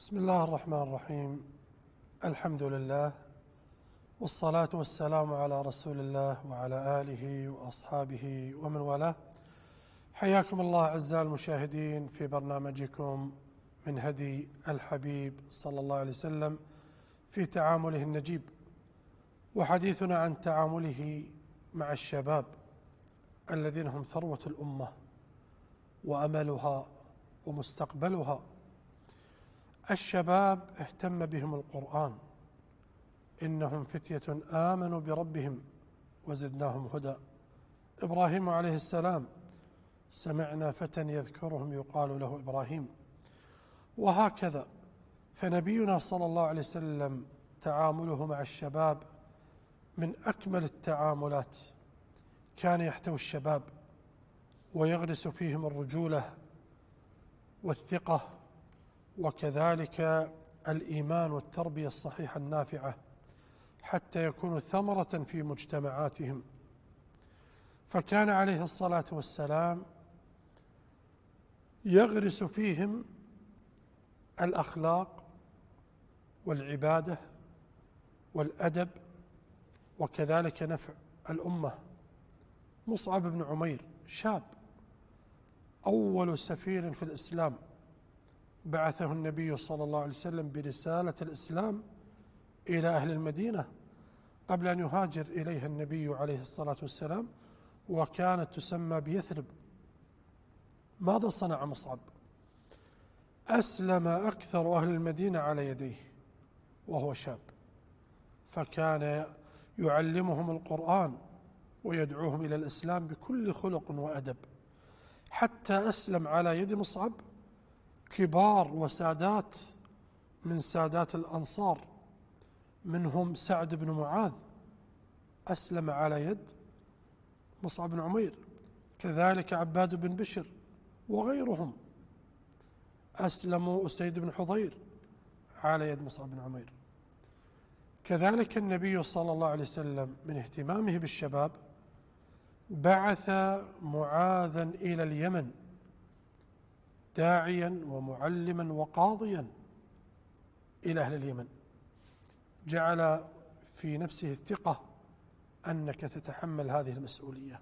بسم الله الرحمن الرحيم الحمد لله والصلاة والسلام على رسول الله وعلى آله وأصحابه ومن والاه حياكم الله أعزائي المشاهدين في برنامجكم من هدي الحبيب صلى الله عليه وسلم في تعامله النجيب وحديثنا عن تعامله مع الشباب الذين هم ثروة الأمة وأملها ومستقبلها الشباب اهتم بهم القرآن إنهم فتية آمنوا بربهم وزدناهم هدى إبراهيم عليه السلام سمعنا فتى يذكرهم يقال له إبراهيم وهكذا فنبينا صلى الله عليه وسلم تعامله مع الشباب من أكمل التعاملات كان يحتوي الشباب ويغرس فيهم الرجولة والثقة وكذلك الايمان والتربيه الصحيحه النافعه حتى يكونوا ثمره في مجتمعاتهم فكان عليه الصلاه والسلام يغرس فيهم الاخلاق والعباده والادب وكذلك نفع الامه مصعب بن عمير شاب اول سفير في الاسلام بعثه النبي صلى الله عليه وسلم برساله الاسلام الى اهل المدينه قبل ان يهاجر اليها النبي عليه الصلاه والسلام وكانت تسمى بيثرب ماذا صنع مصعب اسلم اكثر اهل المدينه على يديه وهو شاب فكان يعلمهم القران ويدعوهم الى الاسلام بكل خلق وادب حتى اسلم على يد مصعب كبار وسادات من سادات الانصار منهم سعد بن معاذ اسلم على يد مصعب بن عمير كذلك عباد بن بشر وغيرهم اسلموا اسيد بن حضير على يد مصعب بن عمير كذلك النبي صلى الله عليه وسلم من اهتمامه بالشباب بعث معاذا الى اليمن داعيا ومعلما وقاضيا الى اهل اليمن جعل في نفسه الثقه انك تتحمل هذه المسؤوليه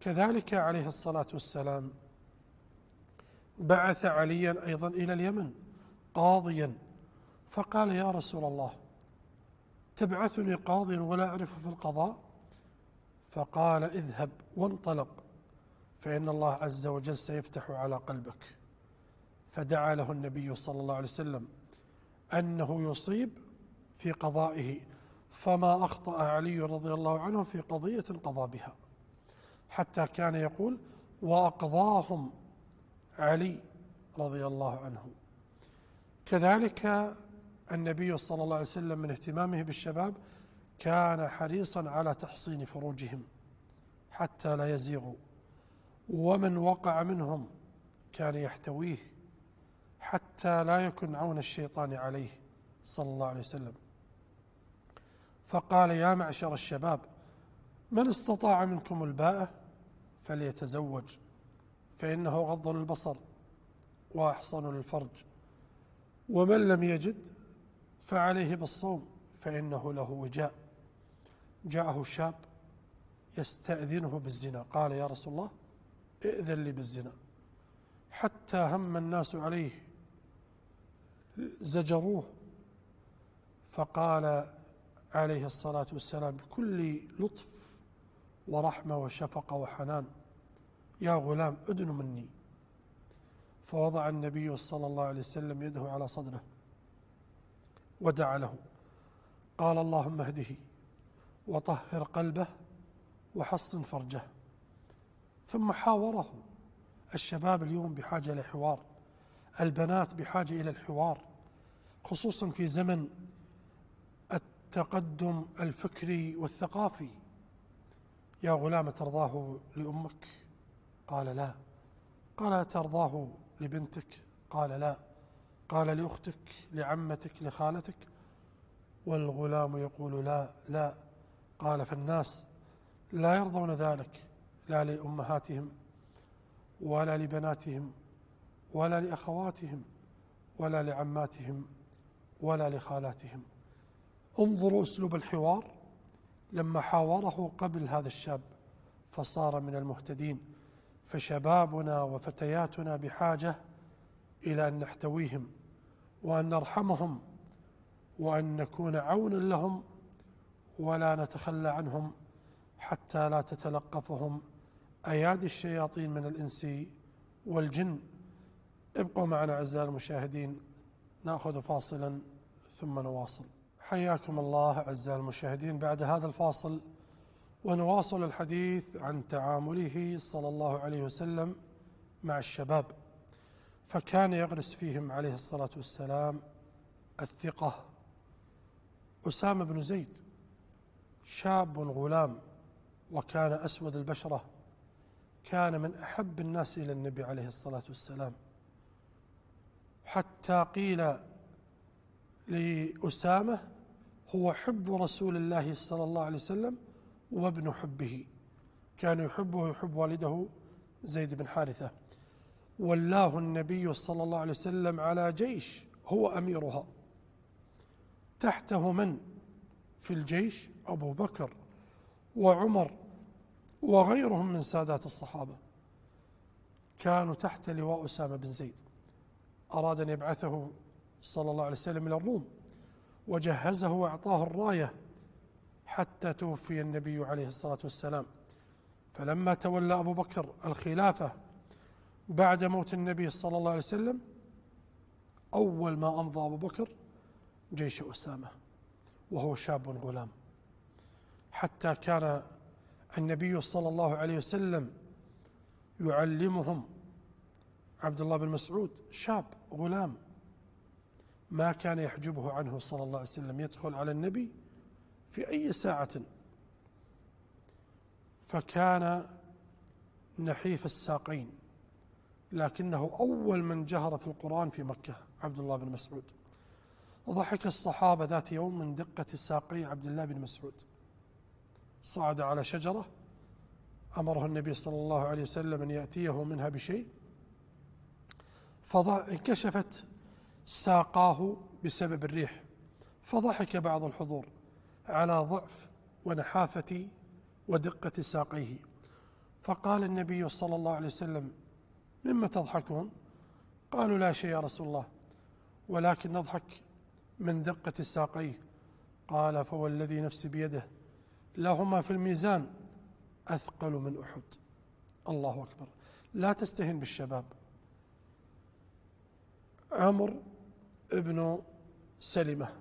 كذلك عليه الصلاه والسلام بعث عليا ايضا الى اليمن قاضيا فقال يا رسول الله تبعثني قاضيا ولا اعرف في القضاء فقال اذهب وانطلق فإن الله عز وجل سيفتح على قلبك فدعا له النبي صلى الله عليه وسلم أنه يصيب في قضائه فما أخطأ علي رضي الله عنه في قضية قضى بها حتى كان يقول وأقضاهم علي رضي الله عنه كذلك النبي صلى الله عليه وسلم من اهتمامه بالشباب كان حريصا على تحصين فروجهم حتى لا يزيغوا ومن وقع منهم كان يحتويه حتى لا يكن عون الشيطان عليه صلى الله عليه وسلم فقال يا معشر الشباب من استطاع منكم الباءه فليتزوج فانه غض البصر واحصن الفرج ومن لم يجد فعليه بالصوم فانه له وجاء جاءه شاب يستاذنه بالزنا قال يا رسول الله ائذن لي بالزنا حتى هم الناس عليه زجروه فقال عليه الصلاة والسلام بكل لطف ورحمة وشفقة وحنان يا غلام ادن مني فوضع النبي صلى الله عليه وسلم يده على صدره ودعا له قال اللهم اهده وطهر قلبه وحصن فرجه ثم حاوره الشباب اليوم بحاجة إلى حوار البنات بحاجة إلى الحوار خصوصا في زمن التقدم الفكري والثقافي يا غلام ترضاه لأمك قال لا قال ترضاه لبنتك قال لا قال لأختك لعمتك لخالتك والغلام يقول لا لا قال فالناس لا يرضون ذلك لا لأمهاتهم ولا لبناتهم ولا لأخواتهم ولا لعماتهم ولا لخالاتهم انظروا أسلوب الحوار لما حاوره قبل هذا الشاب فصار من المهتدين فشبابنا وفتياتنا بحاجة إلى أن نحتويهم وأن نرحمهم وأن نكون عونا لهم ولا نتخلى عنهم حتى لا تتلقفهم أيادي الشياطين من الإنس والجن ابقوا معنا أعزائي المشاهدين نأخذ فاصلا ثم نواصل حياكم الله أعزائي المشاهدين بعد هذا الفاصل ونواصل الحديث عن تعامله صلى الله عليه وسلم مع الشباب فكان يغرس فيهم عليه الصلاة والسلام الثقة أسامة بن زيد شاب غلام وكان أسود البشرة كان من احب الناس الى النبي عليه الصلاه والسلام حتى قيل لاسامه هو حب رسول الله صلى الله عليه وسلم وابن حبه كان يحبه ويحب والده زيد بن حارثه ولاه النبي صلى الله عليه وسلم على جيش هو اميرها تحته من في الجيش ابو بكر وعمر وغيرهم من سادات الصحابة كانوا تحت لواء أسامة بن زيد أراد أن يبعثه صلى الله عليه وسلم إلى الروم وجهزه وأعطاه الراية حتى توفي النبي عليه الصلاة والسلام فلما تولى أبو بكر الخلافة بعد موت النبي صلى الله عليه وسلم أول ما أمضى أبو بكر جيش أسامة وهو شاب غلام حتى كان النبي صلى الله عليه وسلم يعلمهم عبد الله بن مسعود شاب غلام ما كان يحجبه عنه صلى الله عليه وسلم يدخل على النبي في اي ساعه فكان نحيف الساقين لكنه اول من جهر في القران في مكه عبد الله بن مسعود ضحك الصحابه ذات يوم من دقه ساقي عبد الله بن مسعود صعد على شجرة أمره النبي صلى الله عليه وسلم أن يأتيه منها بشيء فانكشفت ساقاه بسبب الريح فضحك بعض الحضور على ضعف ونحافة ودقة ساقيه فقال النبي صلى الله عليه وسلم مما تضحكون قالوا لا شيء يا رسول الله ولكن نضحك من دقة ساقيه قال فوالذي نفسي بيده لهما في الميزان أثقل من أحد الله أكبر لا تستهن بالشباب عمر ابن سلمة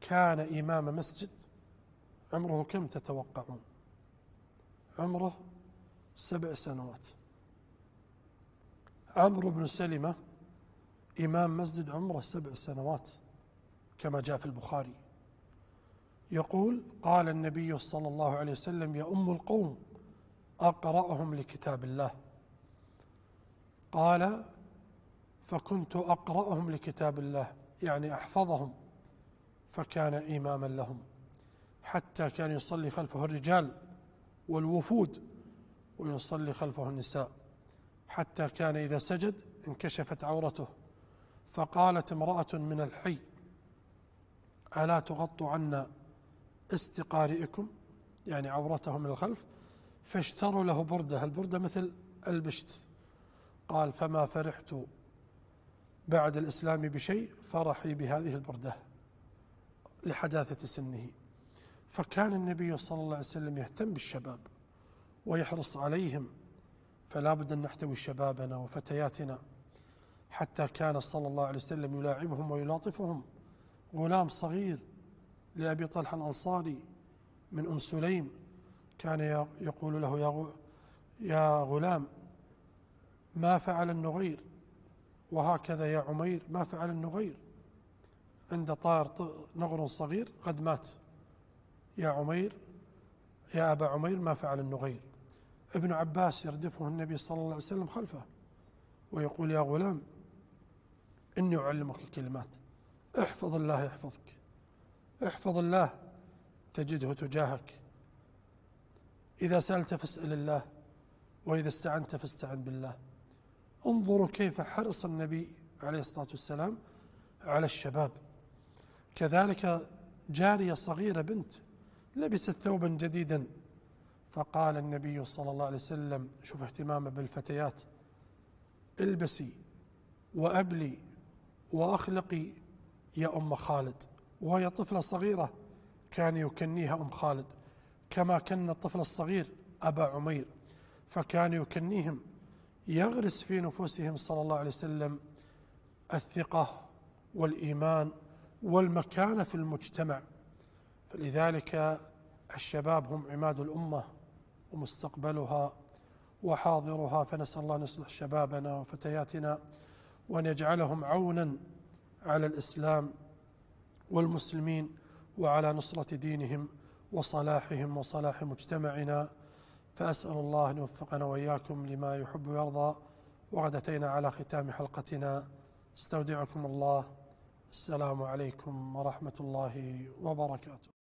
كان إمام مسجد عمره كم تتوقعون عمره سبع سنوات عمرو بن سلمة إمام مسجد عمره سبع سنوات كما جاء في البخاري يقول قال النبي صلى الله عليه وسلم يا أم القوم أقرأهم لكتاب الله قال فكنت أقرأهم لكتاب الله يعني أحفظهم فكان إماما لهم حتى كان يصلي خلفه الرجال والوفود ويصلي خلفه النساء حتى كان إذا سجد انكشفت عورته فقالت امرأة من الحي ألا تغط عنا استقارئكم يعني عورته من الخلف فاشتروا له بردة البردة مثل البشت قال فما فرحت بعد الإسلام بشيء فرحي بهذه البردة لحداثة سنه فكان النبي صلى الله عليه وسلم يهتم بالشباب ويحرص عليهم فلا بد أن نحتوي شبابنا وفتياتنا حتى كان صلى الله عليه وسلم يلاعبهم ويلاطفهم غلام صغير لأبي طلحة الأنصاري من أم سليم كان يقول له يا يا غلام ما فعل النغير وهكذا يا عمير ما فعل النغير عند طائر نغر صغير قد مات يا عمير يا أبا عمير ما فعل النغير ابن عباس يردفه النبي صلى الله عليه وسلم خلفه ويقول يا غلام إني أعلمك كلمات احفظ الله يحفظك احفظ الله تجده تجاهك إذا سألت فاسأل الله وإذا استعنت فاستعن بالله انظروا كيف حرص النبي عليه الصلاة والسلام على الشباب كذلك جارية صغيرة بنت لبست ثوبا جديدا فقال النبي صلى الله عليه وسلم شوف اهتمامه بالفتيات البسي وأبلي وأخلقي يا أم خالد وهي طفلة صغيرة كان يكنيها أم خالد كما كن الطفل الصغير أبا عمير فكان يكنيهم يغرس في نفوسهم صلى الله عليه وسلم الثقة والإيمان والمكانة في المجتمع فلذلك الشباب هم عماد الأمة ومستقبلها وحاضرها فنسأل الله أن يصلح شبابنا وفتياتنا وأن يجعلهم عونا على الإسلام والمسلمين وعلى نصرة دينهم وصلاحهم وصلاح مجتمعنا فأسأل الله أن يوفقنا وإياكم لما يحب ويرضى وقد أتينا على ختام حلقتنا استودعكم الله السلام عليكم ورحمة الله وبركاته